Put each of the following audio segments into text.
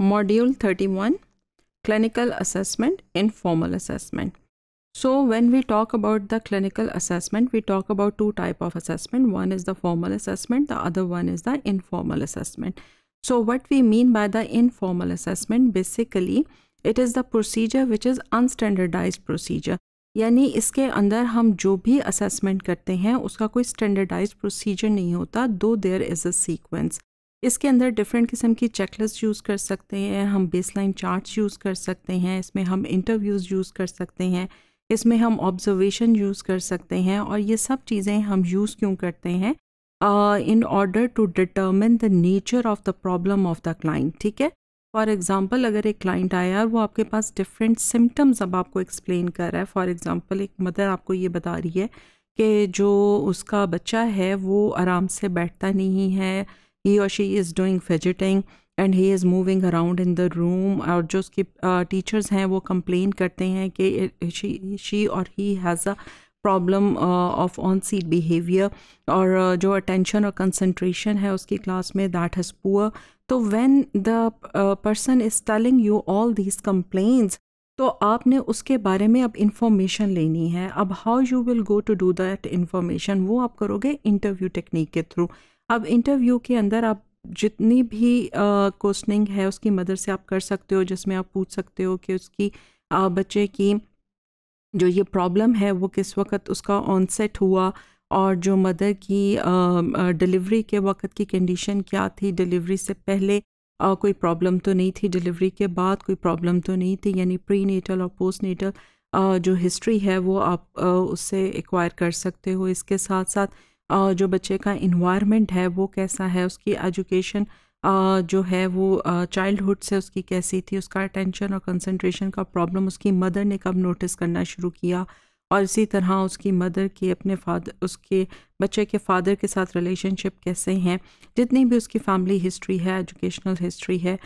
Module 31 Clinical Assessment Informal Assessment. So when we talk about the clinical assessment, we talk about two type of assessment. One is the formal assessment, the other one is the informal assessment. So what we mean by the informal assessment, basically it is the procedure which is unstandardized procedure. यानी इसके अंदर हम जो भी assessment करते हैं उसका कोई स्टैंडर्डाइज प्रोसीजर नहीं होता दो देयर इज़ अ सीक्वेंस इसके अंदर डिफरेंट किस्म की चेकलिस्ट यूज़ कर सकते हैं हम बेसलाइन चार्ट्स यूज़ कर सकते हैं इसमें हम इंटरव्यूज़ यूज़ कर सकते हैं इसमें हम ऑब्जर्वेशन यूज़ कर सकते हैं और ये सब चीज़ें हम यूज़ क्यों करते हैं in order to determine the nature of the problem of the client ठीक है फॉर एग्ज़ाम्पल अगर एक क्लाइंट आया और वो आपके पास डिफरेंट सिम्टम्स अब आपको एक्सप्लेन कर रहा है फॉर एग्ज़ाम्पल एक मदर आपको ये बता रही है कि जो उसका बच्चा है वो आराम से बैठता नहीं है he or she is doing fidgeting and he is moving around in the room और जो उसके टीचर्स हैं वो कंप्लेन करते हैं कि शी और he has a problem of on seat behaviour और जो अटेंशन और कंसनट्रेशन है उसकी क्लास में दैट हैज़ पुअर तो when the person is telling you all these complaints तो आपने उसके बारे में अब इंफॉर्मेशन लेनी है अब how you will go to do that information वो आप करोगे इंटरव्यू टेक्निक के थ्रू अब इंटरव्यू के अंदर आप जितनी भी क्वेश्चनिंग है उसकी मदद से आप कर सकते हो जिसमें आप पूछ सकते हो कि उसकी आ, बच्चे की जो ये प्रॉब्लम है वो किस वक्त उसका ऑनसेट हुआ और जो मदर की डिलीवरी के वक्त की कंडीशन क्या थी डिलीवरी से पहले आ, कोई प्रॉब्लम तो नहीं थी डिलीवरी के बाद कोई प्रॉब्लम तो नहीं थी यानी प्री नेटल और पोस्ट नेटल जो हिस्ट्री है वो आप उससे एक्वायर कर सकते हो इसके साथ साथ जो बच्चे का इन्वायरमेंट है वो कैसा है उसकी एजुकेशन जो है वो चाइल्डहुड से उसकी कैसी थी उसका अटेंशन और कंसंट्रेशन का प्रॉब्लम उसकी मदर ने कब नोटिस करना शुरू किया और इसी तरह उसकी मदर की अपने फादर उसके बच्चे के फादर के साथ रिलेशनशिप कैसे हैं जितनी भी उसकी फैमिली हिस्ट्री है एजुकेशनल हिस्ट्री है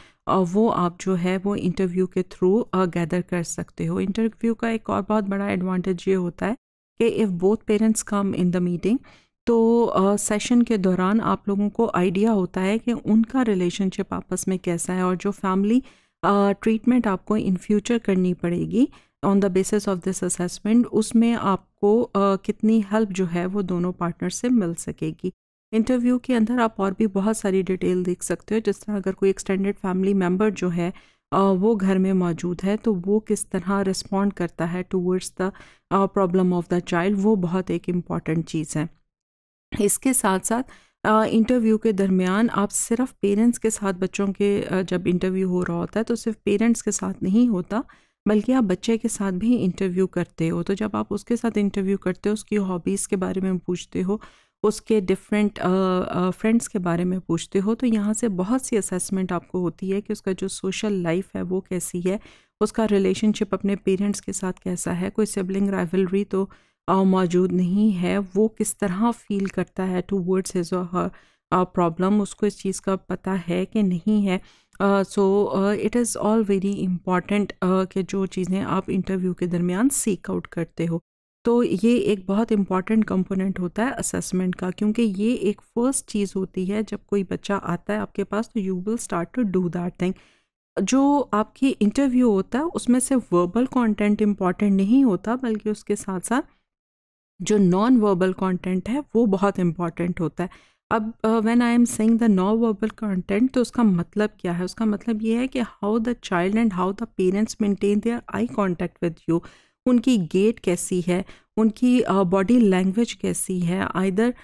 वो आप जो है वो इंटरव्यू के थ्रू गैदर कर सकते हो इंटरव्यू का एक और बहुत बड़ा एडवांटेज ये होता है कि if both parents come in the meeting तो सेशन के दौरान आप लोगों को आइडिया होता है कि उनका रिलेशनशिप आपस में कैसा है और जो फैमिली ट्रीटमेंट आपको इन फ्यूचर करनी पड़ेगी on the basis of this assessment उसमें आपको कितनी हेल्प जो है वो दोनों पार्टनर से मिल सकेगी इंटरव्यू के अंदर आप और भी बहुत सारी डिटेल देख सकते हो जिस तरह अगर कोई एक्सटेंडेड फैमिली मेम्बर जो है वो घर में मौजूद है तो वो किस तरह रिस्पॉन्ड करता है towards the problem of the child वो बहुत एक इम्पॉर्टेंट चीज़ है इसके साथ साथ इंटरव्यू के दरमियान आप सिर्फ पेरेंट्स के साथ बच्चों के जब इंटरव्यू हो रहा होता है तो सिर्फ पेरेंट्स के साथ नहीं होता बल्कि आप बच्चे के साथ भी इंटरव्यू करते हो तो जब आप उसके साथ इंटरव्यू करते हो उसकी हॉबीज़ के बारे में पूछते हो उसके डिफरेंट फ्रेंड्स के बारे में पूछते हो तो यहाँ से बहुत सी असेसमेंट आपको होती है कि उसका जो सोशल लाइफ है वो कैसी है उसका रिलेशनशिप अपने पेरेंट्स के साथ कैसा है कोई सिबलिंग राइवलरी तो मौजूद नहीं है वो किस तरह फ़ील करता है टू वर्ड्स हिज प्रॉब्लम उसको इस चीज़ का पता है कि नहीं है so it is all very important कि जो चीज़ें आप इंटरव्यू के दरमियान सीक आउट करते हो तो ये एक बहुत इम्पॉर्टेंट कंपोनेंट होता है असेसमेंट का क्योंकि ये एक फ़र्स्ट चीज़ होती है जब कोई बच्चा आता है आपके पास तो you will start to do that thing जो आपकी इंटरव्यू होता है उसमें से वर्बल कंटेंट इम्पॉर्टेंट नहीं होता बल्कि उसके साथ साथ जो नॉन वर्बल कंटेंट है वो बहुत इम्पॉर्टेंट होता है अब when I am saying the non verbal content तो उसका मतलब क्या है उसका मतलब ये है कि how the child and how the parents maintain their eye contact with you उनकी गेट कैसी है उनकी बॉडी uh, लैंग्वेज कैसी है either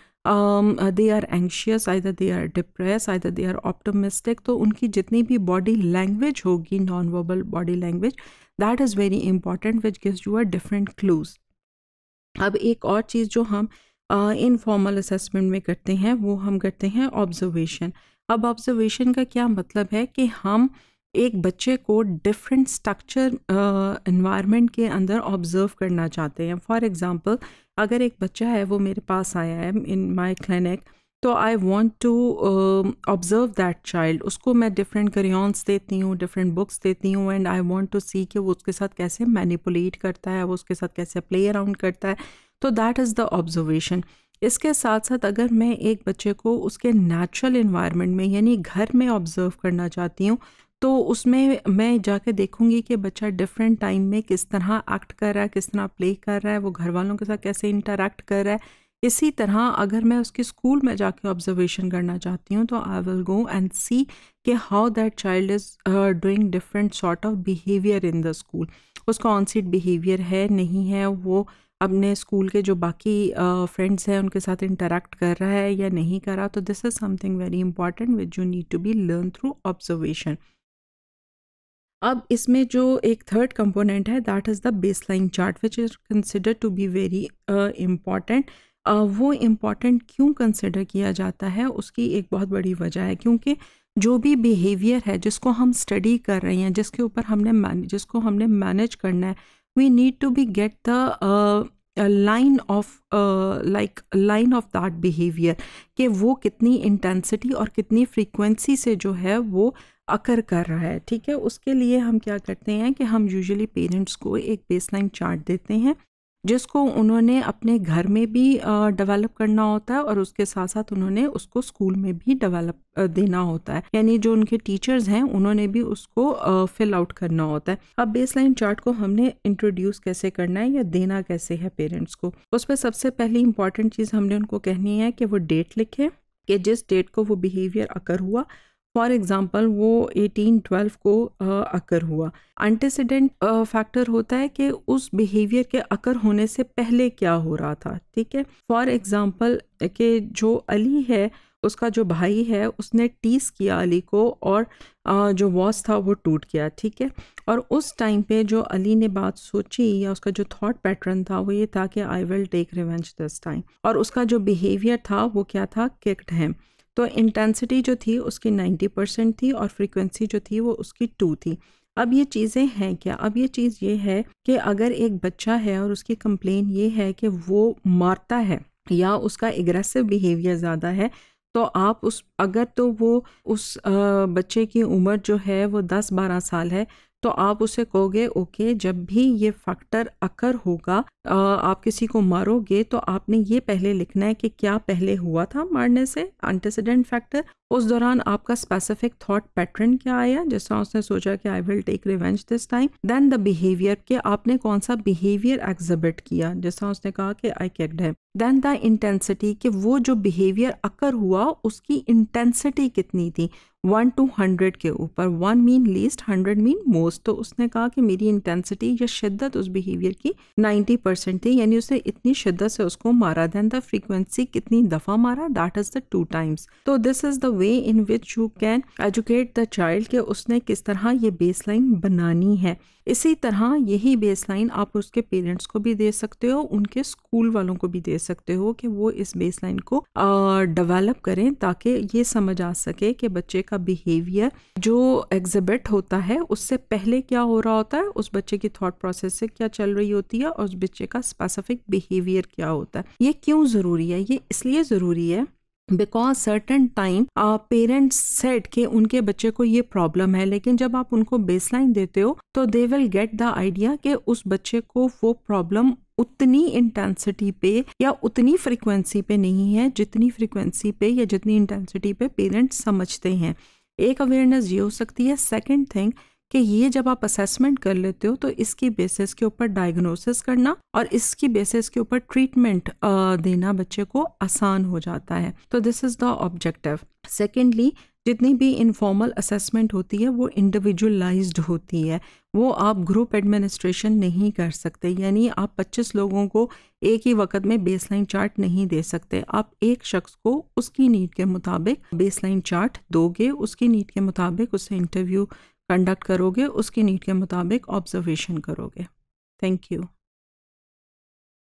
they are anxious either they are depress either they are optimistic तो उनकी जितनी भी बॉडी लैंग्वेज होगी non verbal body language that is very important which gives you are different clues अब एक और चीज़ जो हम इनफॉर्मल असेसमेंट में करते हैं वो हम करते हैं ऑब्जर्वेशन अब ऑब्जर्वेशन का क्या मतलब है कि हम एक बच्चे को डिफरेंट स्ट्रक्चर इन्वायरमेंट के अंदर ऑब्ज़र्व करना चाहते हैं फॉर एग्ज़ाम्पल अगर एक बच्चा है वो मेरे पास आया है इन माई क्लिनिक तो I want to observe that child उसको मैं डिफरेंट करियॉन्स देती हूँ डिफरेंट बुक्स देती हूँ and I want to see कि वो उसके साथ कैसे मैनिपुलेट करता है वो उसके साथ कैसे प्ले अराउंड करता है तो दैट इज़ द ऑब्जर्वेशन इसके साथ साथ अगर मैं एक बच्चे को उसके नेचुरल इन्वायरमेंट में यानी घर में ऑब्ज़र्व करना चाहती हूँ तो उसमें मैं जाके देखूंगी कि बच्चा डिफरेंट टाइम में किस तरह एक्ट कर रहा है किस तरह प्ले कर रहा है वो घर वालों के साथ कैसे इंटरेक्ट कर रहा है इसी तरह अगर मैं उसके स्कूल में जाके ऑब्जर्वेशन करना चाहती हूँ तो I will go and see कि how that child is doing different sort of behaviour in the school उसका ऑन सीट बिहेवियर है नहीं है वो अपने स्कूल के जो बाकी फ्रेंड्स uh, हैं उनके साथ इंटरेक्ट कर रहा है या नहीं कर रहा तो this is something very important which you need to be learn through observation अब इसमें जो एक थर्ड कंपोनेंट है that is the baseline chart which is consider to be very important वो इम्पॉर्टेंट क्यों कंसिडर किया जाता है उसकी एक बहुत बड़ी वजह है क्योंकि जो भी बिहेवियर है जिसको हम स्टडी कर रहे हैं जिसके ऊपर हमने जिसको हमने मैनेज करना है we need to be get the line of like line of that behaviour कि वो कितनी इंटेंसिटी और कितनी फ्रीक्वेंसी से जो है वो अकर कर रहा है ठीक है उसके लिए हम क्या करते हैं कि हम यूजुअली पेरेंट्स को एक बेसलाइन चार्ट देते हैं जिसको उन्होंने अपने घर में भी डेवलप करना होता है और उसके साथ साथ उन्होंने उसको स्कूल में भी डेवलप देना होता है यानी जो उनके टीचर्स हैं उन्होंने भी उसको फिल आउट करना होता है अब बेसलाइन चार्ट को हमने इंट्रोड्यूस कैसे करना है या देना कैसे है पेरेंट्स को उस पर सबसे पहली इंपॉर्टेंट चीज़ हमने उनको कहनी है कि वो डेट लिखें कि जिस डेट को वो बिहेवियर अकर हुआ फॉर एग्ज़ाम्पल वो 1812 को अकर हुआ एंटीसीडेंट फैक्टर होता है कि उस बिहेवियर के अकर होने से पहले क्या हो रहा था ठीक है फॉर एग्ज़ाम्पल के जो अली है उसका जो भाई है उसने टीस किया अली को और जो वॉस था वो टूट गया ठीक है और उस टाइम पे जो अली ने बात सोची या उसका जो थॉट पैटर्न था वो ये था कि I will take revenge this time और उसका जो बिहेवियर था वो क्या था किक्ड हैम तो इंटेंसिटी जो थी उसकी नाइन्टी परसेंट थी और फ्रीक्वेंसी जो थी वो उसकी टू थी अब ये चीज़ें हैं क्या अब ये चीज़ ये है कि अगर एक बच्चा है और उसकी कंप्लेन ये है कि वो मारता है या उसका एग्रेसिव बिहेवियर ज़्यादा है तो आप उस अगर तो वो उस बच्चे की उम्र जो है वो दस बारह साल है तो आप उसे कहोगे ओके जब भी ये फैक्टर अकर होगा आप किसी को मारोगे तो आपने ये पहले लिखना है कि क्या पहले हुआ था मारने से एंटीसीडेंट फैक्टर उस दौरान आपका स्पेसिफिक थॉट पैटर्न क्या आया जिस तरह उसने सोचा कि I will take revenge this time then the behaviour के आपने कौन सा बिहेवियर एग्जिबिट किया जिस तरह उसने कहा कि आई किक्ड है देन द इंटेंसिटी कि वो जो बिहेवियर अकर हुआ उसकी इंटेंसिटी कितनी थी वन टू हंड्रेड के ऊपर one mean least hundred mean most तो उसने कहा कि मेरी इंटेंसिटी या शिद्दत उस बिहेवियर की नाइन्टी परसेंट थी यानी उसने इतनी शिद्दत से उसको मारा देन द फ्रीक्वेंसी कितनी दफ़ा मारा that is the two times तो this is the way in which you can educate the child कि उसने किस तरह ये बेस लाइन बनानी है इसी तरह यही बेस लाइन आप उसके पेरेंट्स को भी दे सकते हो उनके स्कूल वालों को भी दे सकते हो कि वो इस बेस लाइन को डेवलप करें ताकि ये समझ आ सके कि बच्चे का बिहेवियर जो एग्जिबिट होता है उससे पहले क्या हो रहा होता है उस बच्चे की थॉट प्रोसेस से क्या चल रही होती है और उस बच्चे का स्पेसिफिक बिहेवियर क्या होता है ये क्यों ज़रूरी है ये इसलिए ज़रूरी है because certain time parents set के उनके बच्चे को ये प्रॉब्लम है लेकिन जब आप उनको बेसलाइन देते हो तो they will get the idea कि उस बच्चे को वो प्रॉब्लम उतनी इंटेंसिटी पे या उतनी फ्रिक्वेंसी पे नहीं है जितनी फ्रिक्वेंसी पे या जितनी इंटेंसिटी पे पेरेंट्स समझते हैं एक अवेयरनेस ये हो सकती है सेकेंड थिंग कि ये जब आप असेसमेंट कर लेते हो तो इसकी बेसिस के ऊपर डायग्नोसिस करना और इसकी बेसिस के ऊपर ट्रीटमेंट देना बच्चे को आसान हो जाता है तो this is the objective secondly जितनी भी इनफॉर्मल असेसमेंट होती है वो इंडिविजुअलाइज्ड होती है वो आप ग्रुप एडमिनिस्ट्रेशन नहीं कर सकते यानी आप 25 लोगों को एक ही वक्त में बेसलाइन चार्ट नहीं दे सकते आप एक शख्स को उसकी नीड के मुताबिक बेसलाइन चार्ट दोगे उसकी नीड के मुताबिक उसे इंटरव्यू कंडक्ट करोगे उसकी नीड के मुताबिक ऑब्जर्वेशन करोगे थैंक यू